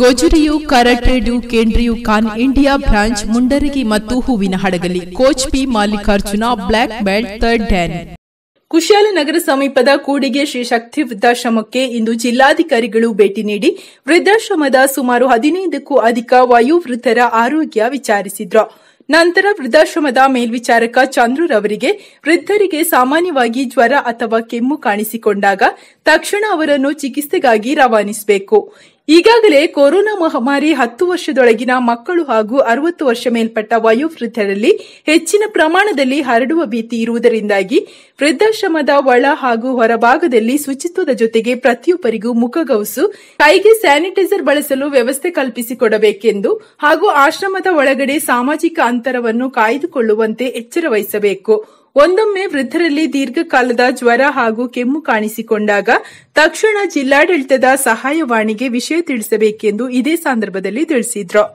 ಗೋಜುರಿಯು karate ಕೇಂದ್ರಿಯು Khan India branch Mundaragi ಮತ್ತು Hoovina Hadagali coach P Mallikarjuna black belt third dan Kushalnagar ಸಮೀಪದ ಕೂಡಿಗೆ ಶ್ರೀ ಶಕ್ತಿ ವೃದ್ಧಾಶ್ರಮಕ್ಕೆ ಇಂದು ಜಿಲ್ಲಾಧಿಕಾರಿಗಳು ಭೇಟಿ ನೀಡಿ ವೃದ್ಧಾಶ್ರಮದ ಸುಮಾರು ಹದಿನೈದಕ್ಕೂ ಅಧಿಕ ವಯೋವೃದ್ಧರ ಆರೋಗ್ಯ ವಿಚಾರಿಸಿದ್ರು ನಂತರ ವೃದ್ಧಾಶ್ರಮದ ಮೇಲ್ವಿಚಾರಕ ಚಂದ್ರು ವೃದ್ಧರಿಗೆ ಸಾಮಾನ್ಯವಾಗಿ ಜ್ವರ ಅಥವಾ ಕೆಮ್ಮು ಕಾಣಿಸಿಕೊಂಡಾಗ ತಕ್ಷಣ ಅವರನ್ನು ಚಿಕಿತ್ಸೆಗಾಗಿ ರವಾನಿಸಬೇಕು ಈಗಾಗಲೇ ಕೊರೋನಾ ಮಹಾಮಾರಿ ಹತ್ತು ವರ್ಷದೊಳಗಿನ ಮಕ್ಕಳು ಹಾಗೂ ಅರವತ್ತು ವರ್ಷ ಮೇಲ್ಪಟ್ಟ ವಯೋವೃದ್ಧರಲ್ಲಿ ಹೆಚ್ಚಿನ ಪ್ರಮಾಣದಲ್ಲಿ ಹರಡುವ ಭೀತಿ ಇರುವುದರಿಂದಾಗಿ ವೃದ್ಧಾಶ್ರಮದ ಒಳ ಹಾಗೂ ಹೊರಭಾಗದಲ್ಲಿ ಶುಚಿತ್ವದ ಜೊತೆಗೆ ಪ್ರತಿಯೊಬ್ಬರಿಗೂ ಮುಖಗವಸು ಕೈಗೆ ಸ್ಯಾನಿಟೈಸರ್ ಬಳಸಲು ವ್ಯವಸ್ಥೆ ಕಲ್ಪಿಸಿಕೊಡಬೇಕೆಂದು ಹಾಗೂ ಆಶ್ರಮದ ಒಳಗಡೆ ಸಾಮಾಜಿಕ ಅಂತರವನ್ನು ಕಾಯ್ದುಕೊಳ್ಳುವಂತೆ ಎಚ್ಚರ ವಹಿಸಬೇಕು ಒಂದೊಮ್ಮೆ ವೃದ್ಧರಲ್ಲಿ ದೀರ್ಘಕಾಲದ ಜ್ವರ ಹಾಗೂ ಕೆಮ್ಮು ಕಾಣಿಸಿಕೊಂಡಾಗ ತಕ್ಷಣ ಜಿಲ್ಲಾಡಳಿತದ ಸಹಾಯವಾಣಿಗೆ ವಿಷಯ ತಿಳಿಸಬೇಕೆಂದು ಇದೇ ಸಂದರ್ಭದಲ್ಲಿ ತಿಳಿಸಿದ್ರು